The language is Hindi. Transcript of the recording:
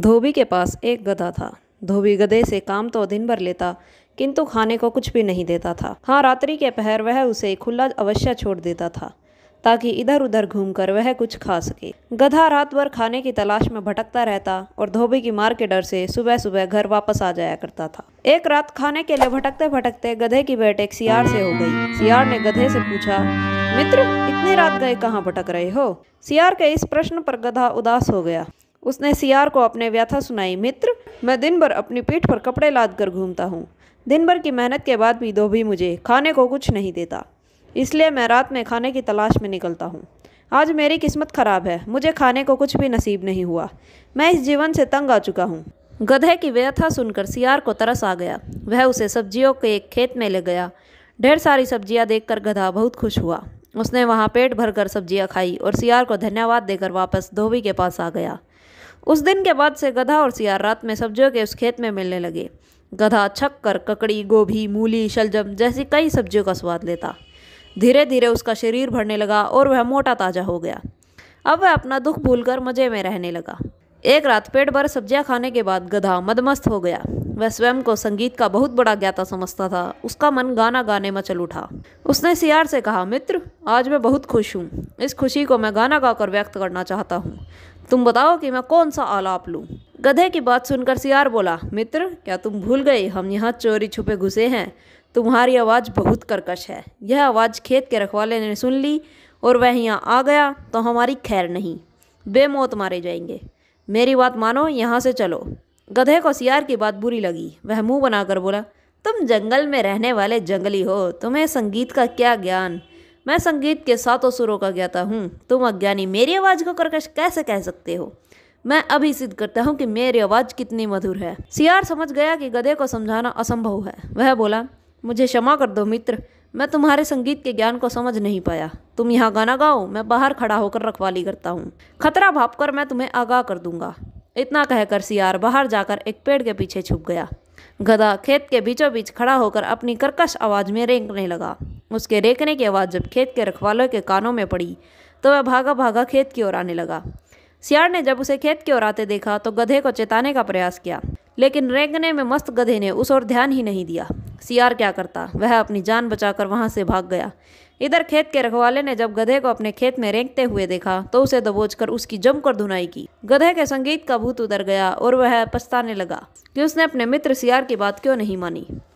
धोबी के पास एक गधा था धोबी गधे से काम तो दिन भर लेता किंतु खाने को कुछ भी नहीं देता था हाँ रात्रि के पहर वह उसे खुला अवश्य छोड़ देता था ताकि इधर उधर घूमकर वह कुछ खा सके गधा रात भर खाने की तलाश में भटकता रहता और धोबी की मार के डर से सुबह सुबह घर वापस आ जाया करता था एक रात खाने के लिए भटकते भटकते गधे की भेंट एक सियार से हो गई सियार ने गधे से पूछा मित्र इतनी रात गए कहाँ भटक रहे हो सियार के इस प्रश्न पर गधा उदास हो गया उसने सियार को अपने व्यथा सुनाई मित्र मैं दिन भर अपनी पीठ पर कपड़े लाद कर घूमता हूँ दिन भर की मेहनत के बाद भी धोबी मुझे खाने को कुछ नहीं देता इसलिए मैं रात में खाने की तलाश में निकलता हूँ आज मेरी किस्मत खराब है मुझे खाने को कुछ भी नसीब नहीं हुआ मैं इस जीवन से तंग आ चुका हूँ गधे की व्यथा सुनकर सियार को तरस आ गया वह उसे सब्जियों के एक खेत में ले गया ढेर सारी सब्जियाँ देखकर गधा बहुत खुश हुआ उसने वहाँ पेट भरकर सब्ज़ियाँ खाई और सियार को धन्यवाद देकर वापस धोबी के पास आ गया उस दिन के बाद से गधा और सियार रात में सब्जियों के उस खेत में मिलने लगे गधा छक्कर ककड़ी गोभी मूली शलजम जैसी कई सब्जियों का स्वाद लेता धीरे धीरे उसका शरीर भरने लगा और वह मोटा ताज़ा हो गया अब वह अपना दुख भूलकर मज़े में रहने लगा एक रात पेट भर सब्जियां खाने के बाद गधा मदमस्त हो गया वह स्वयं को संगीत का बहुत बड़ा ज्ञाता समझता था उसका मन गाना गाने में चल उठा उसने सियार से कहा मित्र आज मैं बहुत खुश हूँ इस खुशी को मैं गाना गाकर व्यक्त करना चाहता हूँ तुम बताओ कि मैं कौन सा आलाप लूँ गधे की बात सुनकर सियार बोला मित्र क्या तुम भूल गए हम यहाँ चोरी छुपे घुसे हैं तुम्हारी आवाज़ बहुत करकश है यह आवाज़ खेत के रखवाले ने सुन ली और वह यहाँ आ गया तो हमारी खैर नहीं बेमौत मारे जाएंगे मेरी बात मानो यहाँ से चलो गधे को सियार की बात बुरी लगी वह मुंह बनाकर बोला तुम जंगल में रहने वाले जंगली हो तुम्हें संगीत का क्या ज्ञान मैं संगीत के सातों सुरों का ज्ञाता हूँ तुम अज्ञानी मेरी आवाज़ को करकश कैसे कह सकते हो मैं अभी सिद्ध करता हूँ कि मेरी आवाज़ कितनी मधुर है सियार समझ गया कि गधे को समझाना असंभव है वह बोला मुझे क्षमा कर दो मित्र मैं तुम्हारे संगीत के ज्ञान को समझ नहीं पाया तुम यहाँ गाना गाओ मैं बाहर खड़ा होकर रखवाली करता हूँ खतरा भाप कर मैं तुम्हें आगाह कर दूंगा इतना कहकर सियार बाहर जाकर एक पेड़ के पीछे छुप गया गधा खेत के बीचों बीच खड़ा होकर अपनी कर्कश आवाज़ में रेंकने लगा उसके रेंकने की आवाज़ जब खेत के रखवालों के कानों में पड़ी तो वह भागा भागा खेत की ओर आने लगा सियार ने जब उसे खेत की ओर आते देखा तो गधे को चेताने का प्रयास किया लेकिन रेंगने में मस्त गधे ने उस ओर ध्यान ही नहीं दिया सियार क्या करता वह अपनी जान बचाकर वहां से भाग गया इधर खेत के रखवाले ने जब गधे को अपने खेत में रेंगते हुए देखा तो उसे दबोचकर उसकी जमकर धुनाई की गधे के संगीत का भूत उतर गया और वह पछताने लगा कि उसने अपने मित्र सियार की बात क्यों नहीं मानी